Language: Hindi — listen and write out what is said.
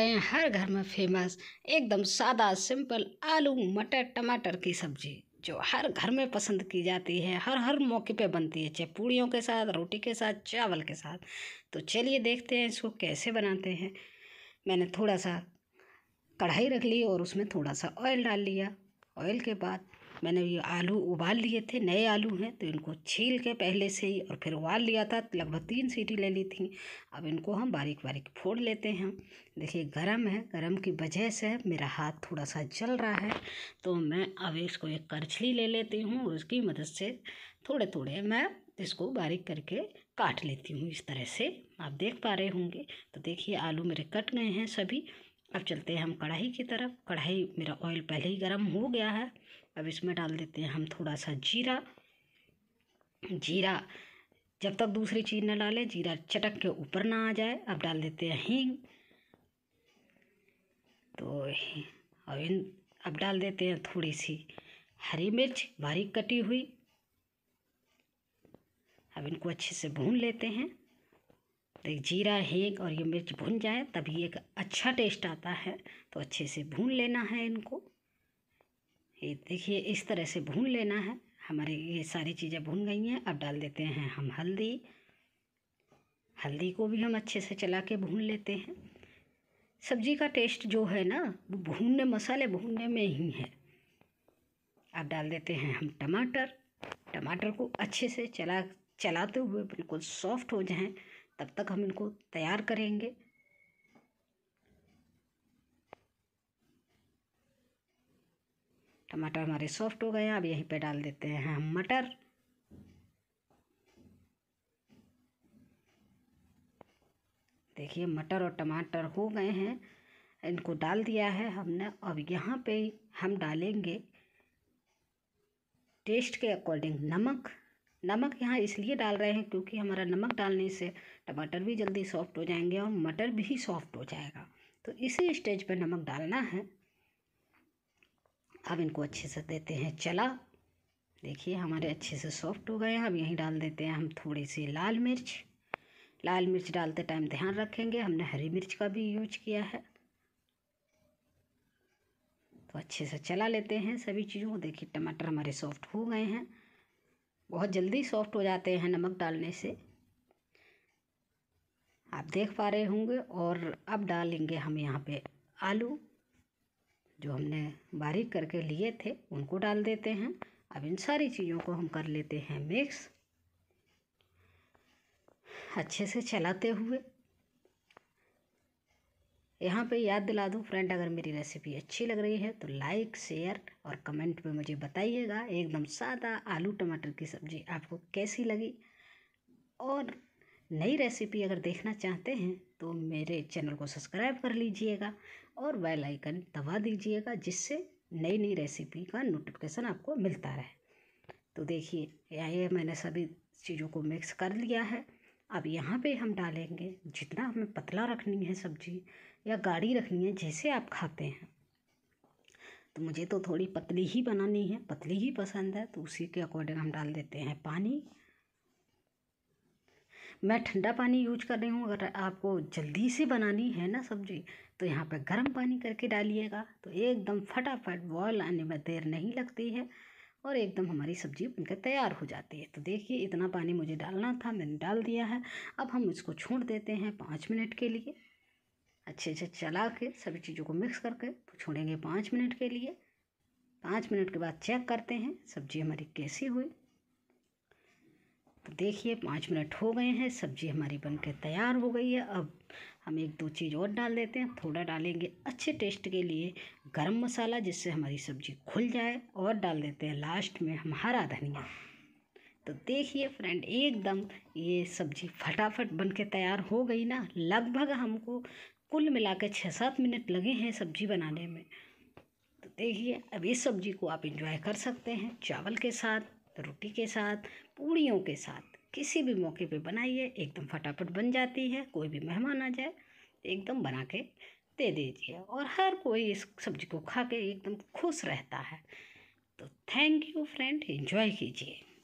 हर घर में फेमस एकदम सादा सिंपल आलू मटर टमाटर की सब्जी जो हर घर में पसंद की जाती है हर हर मौके पे बनती है चाहे पूड़ियों के साथ रोटी के साथ चावल के साथ तो चलिए देखते हैं इसको कैसे बनाते हैं मैंने थोड़ा सा कढ़ाई रख ली और उसमें थोड़ा सा ऑयल डाल लिया ऑयल के बाद मैंने ये आलू उबाल लिए थे नए आलू हैं तो इनको छील के पहले से ही और फिर उबाल लिया था लगभग तीन सीटी ले ली थी अब इनको हम बारीक बारीक फोड़ लेते हैं देखिए गरम है गरम की वजह से मेरा हाथ थोड़ा सा जल रहा है तो मैं अब इसको एक करछली ले लेती हूँ और उसकी मदद से थोड़े थोड़े मैं इसको बारीक करके काट लेती हूँ इस तरह से आप देख पा रहे होंगे तो देखिए आलू मेरे कट गए हैं सभी अब चलते हैं हम कढ़ाई की तरफ कढ़ाई मेरा ऑयल पहले ही गर्म हो गया है अब इसमें डाल देते हैं हम थोड़ा सा जीरा जीरा जब तक दूसरी चीज़ ना डालें जीरा चटक के ऊपर ना आ जाए अब डाल देते हैं हींग तो अब इन अब डाल देते हैं थोड़ी सी हरी मिर्च बारीक कटी हुई अब इनको अच्छे से भून लेते हैं जीरा हेंग और ये मिर्च भुन जाए तभी एक अच्छा टेस्ट आता है तो अच्छे से भून लेना है इनको ये देखिए इस तरह से भून लेना है हमारे ये सारी चीज़ें भून गई हैं अब डाल देते हैं हम हल्दी हल्दी को भी हम अच्छे से चला के भून लेते हैं सब्जी का टेस्ट जो है ना वो भूनने मसाले भूनने में ही है अब डाल देते हैं हम टमाटर टमाटर को अच्छे से चला चलाते हुए बिल्कुल सॉफ्ट हो जाएं तब तक हम इनको तैयार करेंगे टमाटर हमारे सॉफ्ट हो गए हैं अब यहीं पे डाल देते हैं हम मटर देखिए मटर और टमाटर हो गए हैं इनको डाल दिया है हमने अब यहाँ पे हम डालेंगे टेस्ट के अकॉर्डिंग नमक नमक यहाँ इसलिए डाल रहे हैं क्योंकि हमारा नमक डालने से टमाटर भी जल्दी सॉफ्ट हो जाएंगे और मटर भी सॉफ्ट हो जाएगा तो इसी स्टेज पर नमक डालना है अब इनको अच्छे से देते हैं चला देखिए हमारे अच्छे से सॉफ्ट हो गए हैं अब यहीं डाल देते हैं हम थोड़ी सी लाल मिर्च लाल मिर्च डालते टाइम ध्यान रखेंगे हमने हरी मिर्च का भी यूज किया है तो अच्छे से चला लेते हैं सभी चीज़ों को देखिए टमाटर हमारे सॉफ्ट हो गए हैं बहुत जल्दी सॉफ्ट हो जाते हैं नमक डालने से आप देख पा रहे होंगे और अब डालेंगे हम यहाँ पे आलू जो हमने बारीक करके लिए थे उनको डाल देते हैं अब इन सारी चीज़ों को हम कर लेते हैं मिक्स अच्छे से चलाते हुए यहाँ पे याद दिला दूँ फ्रेंड अगर मेरी रेसिपी अच्छी लग रही है तो लाइक शेयर और कमेंट में मुझे बताइएगा एकदम सादा आलू टमाटर की सब्ज़ी आपको कैसी लगी और नई रेसिपी अगर देखना चाहते हैं तो मेरे चैनल को सब्सक्राइब कर लीजिएगा और बेल आइकन दबा दीजिएगा जिससे नई नई रेसिपी का नोटिफिकेशन आपको मिलता रहे तो देखिए ये मैंने सभी चीज़ों को मिक्स कर लिया है अब यहाँ पे हम डालेंगे जितना हमें पतला रखनी है सब्ज़ी या गाढ़ी रखनी है जैसे आप खाते हैं तो मुझे तो थोड़ी पतली ही बनानी है पतली ही पसंद है तो उसी के अकॉर्डिंग हम डाल देते हैं पानी मैं ठंडा पानी यूज कर रही हूँ अगर आपको जल्दी से बनानी है ना सब्जी तो यहाँ पे गर्म पानी करके डालिएगा तो एकदम फटाफट बॉयल आने में देर नहीं लगती है और एकदम हमारी सब्जी बनकर तैयार हो जाती है तो देखिए इतना पानी मुझे डालना था मैंने डाल दिया है अब हम इसको छोड़ देते हैं पाँच मिनट के लिए अच्छे से चला के सभी चीज़ों को मिक्स करके छोड़ेंगे पाँच मिनट के लिए पाँच मिनट के बाद चेक करते हैं सब्ज़ी हमारी कैसी हुई तो देखिए पाँच मिनट हो गए हैं सब्ज़ी हमारी के तैयार हो गई है अब हम एक दो चीज़ और डाल देते हैं थोड़ा डालेंगे अच्छे टेस्ट के लिए गरम मसाला जिससे हमारी सब्ज़ी खुल जाए और डाल देते हैं लास्ट में हम हरा धनिया तो देखिए फ्रेंड एकदम ये सब्ज़ी फटाफट बन के तैयार हो गई ना लगभग हमको कुल मिला के छः सात मिनट लगे हैं सब्ज़ी बनाने में तो देखिए अब इस सब्ज़ी को आप इंजॉय कर सकते हैं चावल के साथ रोटी के साथ पूड़ियों के साथ किसी भी मौके पे बनाइए एकदम फटाफट बन जाती है कोई भी मेहमान आ जाए एकदम बना के दे दीजिए और हर कोई इस सब्ज़ी को खा के एकदम खुश रहता है तो थैंक यू फ्रेंड इंजॉय कीजिए